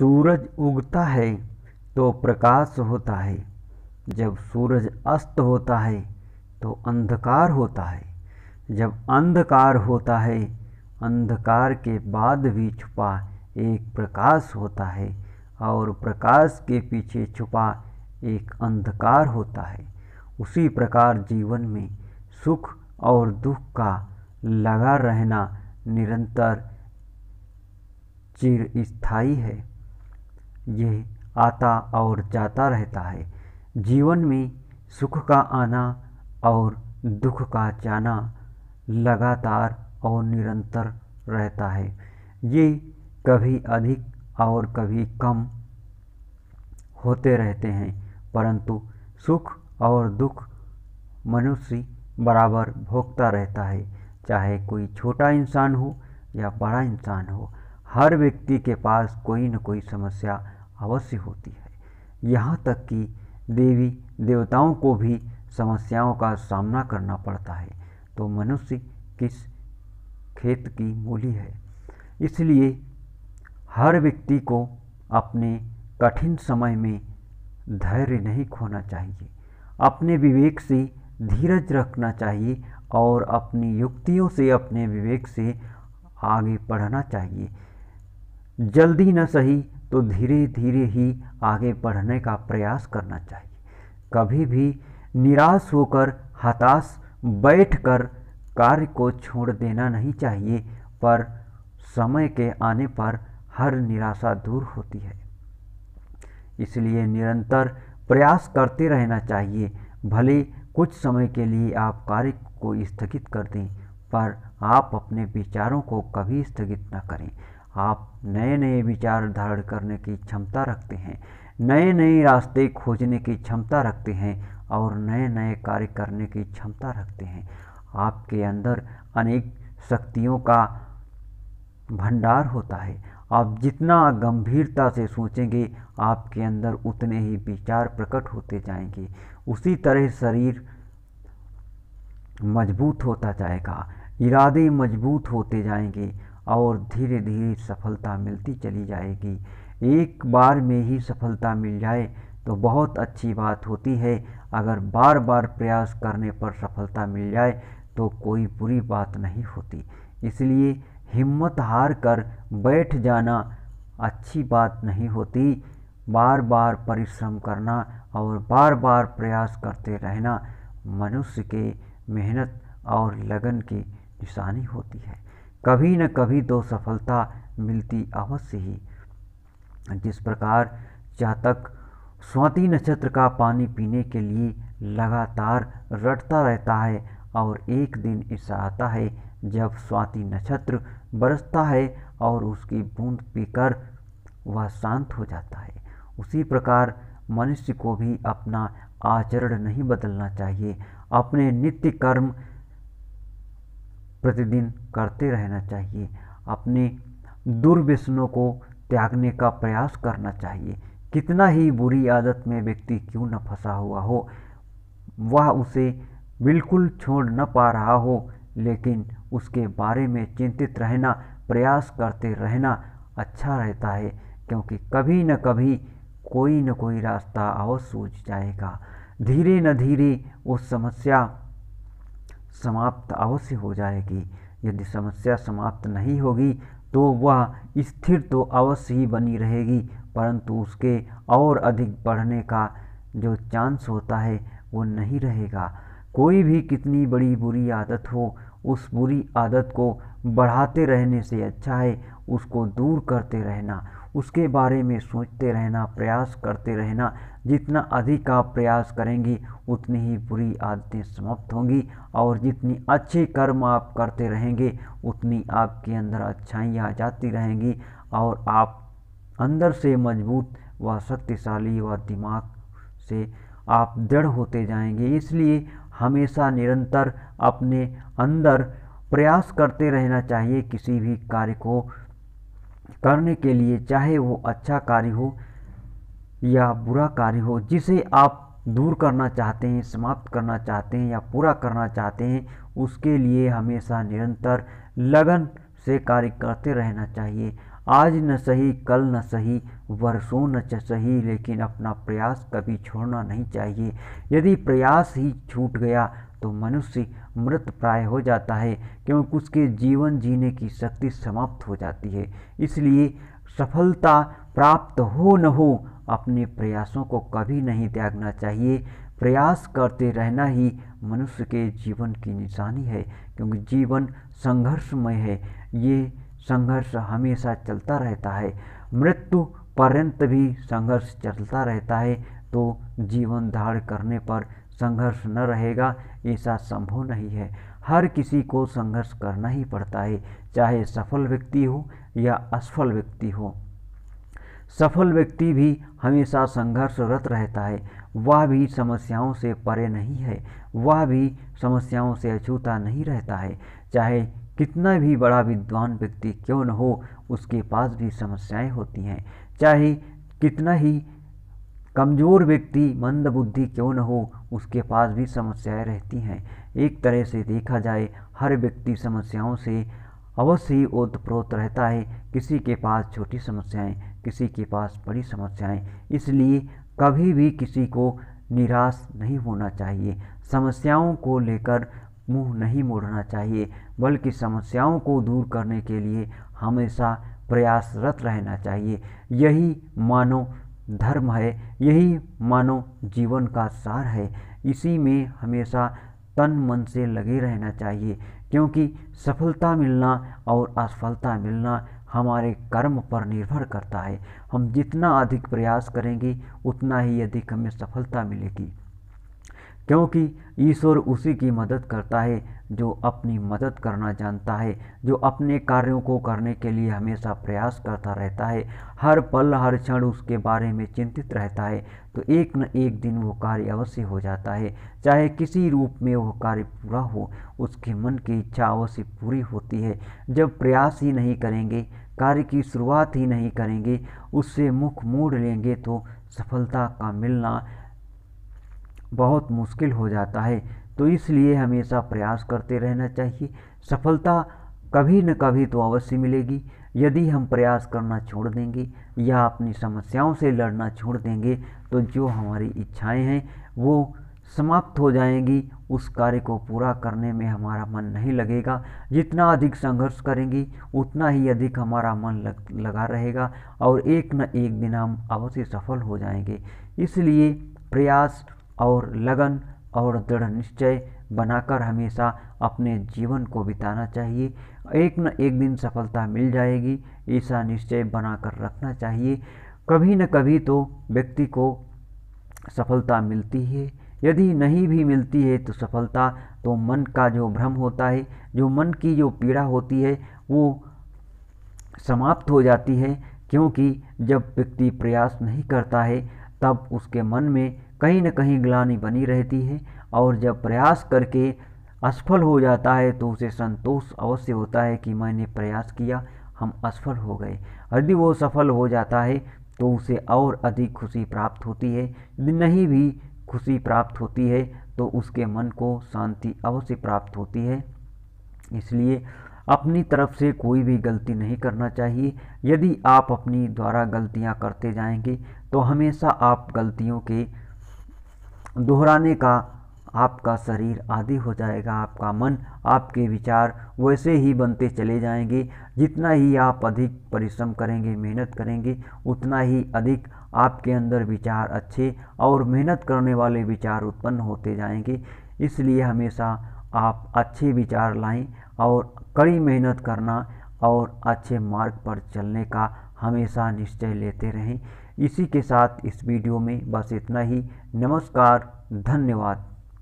सूरज उगता है तो प्रकाश होता है जब सूरज अस्त होता है तो अंधकार होता है जब अंधकार होता है अंधकार के बाद भी छुपा एक प्रकाश होता है और प्रकाश के पीछे छुपा एक अंधकार होता है उसी प्रकार जीवन में सुख और दुख का लगा रहना निरंतर चिर स्थायी है यह आता और जाता रहता है जीवन में सुख का आना और दुख का जाना लगातार और निरंतर रहता है ये कभी अधिक और कभी कम होते रहते हैं परंतु सुख और दुख मनुष्य बराबर भोगता रहता है चाहे कोई छोटा इंसान हो या बड़ा इंसान हो हर व्यक्ति के पास कोई न कोई समस्या अवश्य होती है यहाँ तक कि देवी देवताओं को भी समस्याओं का सामना करना पड़ता है तो मनुष्य किस खेत की मूली है इसलिए हर व्यक्ति को अपने कठिन समय में धैर्य नहीं खोना चाहिए अपने विवेक से धीरज रखना चाहिए और अपनी युक्तियों से अपने विवेक से आगे बढ़ना चाहिए जल्दी न सही तो धीरे धीरे ही आगे बढ़ने का प्रयास करना चाहिए कभी भी निराश होकर हताश बैठकर कार्य को छोड़ देना नहीं चाहिए पर समय के आने पर हर निराशा दूर होती है इसलिए निरंतर प्रयास करते रहना चाहिए भले कुछ समय के लिए आप कार्य को स्थगित कर दें पर आप अपने विचारों को कभी स्थगित न करें आप नए नए विचार धारण करने की क्षमता रखते हैं नए नए रास्ते खोजने की क्षमता रखते हैं और नए नए कार्य करने की क्षमता रखते हैं आपके अंदर अनेक शक्तियों का भंडार होता है आप जितना गंभीरता से सोचेंगे आपके अंदर उतने ही विचार प्रकट होते जाएंगे उसी तरह शरीर मजबूत होता जाएगा इरादे मजबूत होते जाएंगे और धीरे धीरे सफलता मिलती चली जाएगी एक बार में ही सफलता मिल जाए तो बहुत अच्छी बात होती है अगर बार बार प्रयास करने पर सफलता मिल जाए तो कोई बुरी बात नहीं होती इसलिए हिम्मत हार कर बैठ जाना अच्छी बात नहीं होती बार बार परिश्रम करना और बार बार प्रयास करते रहना मनुष्य के मेहनत और लगन की निशानी होती है कभी न कभी तो सफलता मिलती अवश्य ही जिस प्रकार चातक स्वाति नक्षत्र का पानी पीने के लिए लगातार रटता रहता है और एक दिन ऐसा आता है जब स्वाति नक्षत्र बरसता है और उसकी बूंद पीकर वह शांत हो जाता है उसी प्रकार मनुष्य को भी अपना आचरण नहीं बदलना चाहिए अपने नित्य कर्म प्रतिदिन करते रहना चाहिए अपने दुर्व्यसनों को त्यागने का प्रयास करना चाहिए कितना ही बुरी आदत में व्यक्ति क्यों न फंसा हुआ हो वह उसे बिल्कुल छोड़ न पा रहा हो लेकिन उसके बारे में चिंतित रहना प्रयास करते रहना अच्छा रहता है क्योंकि कभी न कभी कोई न कोई रास्ता और सूझ जाएगा धीरे न धीरे उस समस्या समाप्त अवश्य हो जाएगी यदि समस्या समाप्त नहीं होगी तो वह स्थिर तो अवश्य ही बनी रहेगी परंतु उसके और अधिक बढ़ने का जो चांस होता है वो नहीं रहेगा कोई भी कितनी बड़ी बुरी आदत हो उस बुरी आदत को बढ़ाते रहने से अच्छा है उसको दूर करते रहना उसके बारे में सोचते रहना प्रयास करते रहना जितना अधिक आप प्रयास करेंगी उतनी ही बुरी आदतें समाप्त होंगी और जितनी अच्छे कर्म आप करते रहेंगे उतनी आपके अंदर अच्छाई आ जाती रहेंगी और आप अंदर से मजबूत व शक्तिशाली व दिमाग से आप दृढ़ होते जाएंगे इसलिए हमेशा निरंतर अपने अंदर प्रयास करते रहना चाहिए किसी भी कार्य को करने के लिए चाहे वो अच्छा कार्य हो या बुरा कार्य हो जिसे आप दूर करना चाहते हैं समाप्त करना चाहते हैं या पूरा करना चाहते हैं उसके लिए हमेशा निरंतर लगन से कार्य करते रहना चाहिए आज न सही कल न सही वर्षों न सही लेकिन अपना प्रयास कभी छोड़ना नहीं चाहिए यदि प्रयास ही छूट गया तो मनुष्य मृत प्राय हो जाता है क्योंकि उसके जीवन जीने की शक्ति समाप्त हो जाती है इसलिए सफलता प्राप्त हो न हो अपने प्रयासों को कभी नहीं त्यागना चाहिए प्रयास करते रहना ही मनुष्य के जीवन की निशानी है क्योंकि जीवन संघर्षमय है ये संघर्ष हमेशा चलता रहता है मृत्यु पर्यंत भी संघर्ष चलता रहता है तो जीवन धारण करने पर संघर्ष न रहेगा ऐसा संभव नहीं है हर किसी को संघर्ष करना ही पड़ता है चाहे सफल व्यक्ति हो या असफल व्यक्ति हो सफल व्यक्ति भी हमेशा संघर्षरत रहता है वह भी समस्याओं से परे नहीं है वह भी समस्याओं से अछूता नहीं रहता है चाहे कितना भी बड़ा विद्वान व्यक्ति क्यों न हो उसके पास भी समस्याएं होती हैं चाहे कितना ही कमज़ोर व्यक्ति मंद बुद्धि क्यों न हो उसके पास भी समस्याएं रहती हैं एक तरह से देखा जाए हर व्यक्ति समस्याओं से अवश्य ही ओतप्रोत रहता है किसी के पास छोटी समस्याएं किसी के पास बड़ी समस्याएं इसलिए कभी भी किसी को निराश नहीं होना चाहिए समस्याओं को लेकर मुंह नहीं मोड़ना चाहिए बल्कि समस्याओं को दूर करने के लिए हमेशा प्रयासरत रहना चाहिए यही मानव धर्म है यही मानव जीवन का सार है इसी में हमेशा तन मन से लगे रहना चाहिए क्योंकि सफलता मिलना और असफलता मिलना हमारे कर्म पर निर्भर करता है हम जितना अधिक प्रयास करेंगे उतना ही अधिक हमें सफलता मिलेगी क्योंकि ईश्वर उसी की मदद करता है जो अपनी मदद करना जानता है जो अपने कार्यों को करने के लिए हमेशा प्रयास करता रहता है हर पल हर क्षण उसके बारे में चिंतित रहता है तो एक न एक दिन वो कार्य अवश्य हो जाता है चाहे किसी रूप में वो कार्य पूरा हो उसके मन की इच्छा अवश्य पूरी होती है जब प्रयास ही नहीं करेंगे कार्य की शुरुआत ही नहीं करेंगे उससे मुख मोड़ लेंगे तो सफलता का मिलना बहुत मुश्किल हो जाता है तो इसलिए हमेशा प्रयास करते रहना चाहिए सफलता कभी न कभी तो अवश्य मिलेगी यदि हम प्रयास करना छोड़ देंगे या अपनी समस्याओं से लड़ना छोड़ देंगे तो जो हमारी इच्छाएं हैं वो समाप्त हो जाएंगी उस कार्य को पूरा करने में हमारा मन नहीं लगेगा जितना अधिक संघर्ष करेंगे उतना ही अधिक हमारा मन लग, लगा रहेगा और एक न एक दिन हम अवश्य सफल हो जाएंगे इसलिए प्रयास और लगन और दृढ़ निश्चय बनाकर हमेशा अपने जीवन को बिताना चाहिए एक न एक दिन सफलता मिल जाएगी ऐसा निश्चय बनाकर रखना चाहिए कभी न कभी तो व्यक्ति को सफलता मिलती है यदि नहीं भी मिलती है तो सफलता तो मन का जो भ्रम होता है जो मन की जो पीड़ा होती है वो समाप्त हो जाती है क्योंकि जब व्यक्ति प्रयास नहीं करता है तब उसके मन में कहीं न कहीं ग्लानी बनी रहती है और जब प्रयास करके असफल हो जाता है तो उसे संतोष अवश्य होता है कि मैंने प्रयास किया हम असफल हो गए यदि वो सफल हो जाता है तो उसे और अधिक खुशी प्राप्त होती है यदि नहीं भी खुशी प्राप्त होती है तो उसके मन को शांति अवश्य प्राप्त होती है इसलिए अपनी तरफ से कोई भी गलती नहीं करना चाहिए यदि आप अपनी द्वारा गलतियां करते जाएंगे तो हमेशा आप गलतियों के दोहराने का आपका शरीर आदि हो जाएगा आपका मन आपके विचार वैसे ही बनते चले जाएंगे जितना ही आप अधिक परिश्रम करेंगे मेहनत करेंगे उतना ही अधिक आपके अंदर विचार अच्छे और मेहनत करने वाले विचार उत्पन्न होते जाएंगे इसलिए हमेशा आप अच्छे विचार लाएं और कड़ी मेहनत करना और अच्छे मार्ग पर चलने का हमेशा निश्चय लेते रहें इसी के साथ इस वीडियो में बस इतना ही नमस्कार धन्यवाद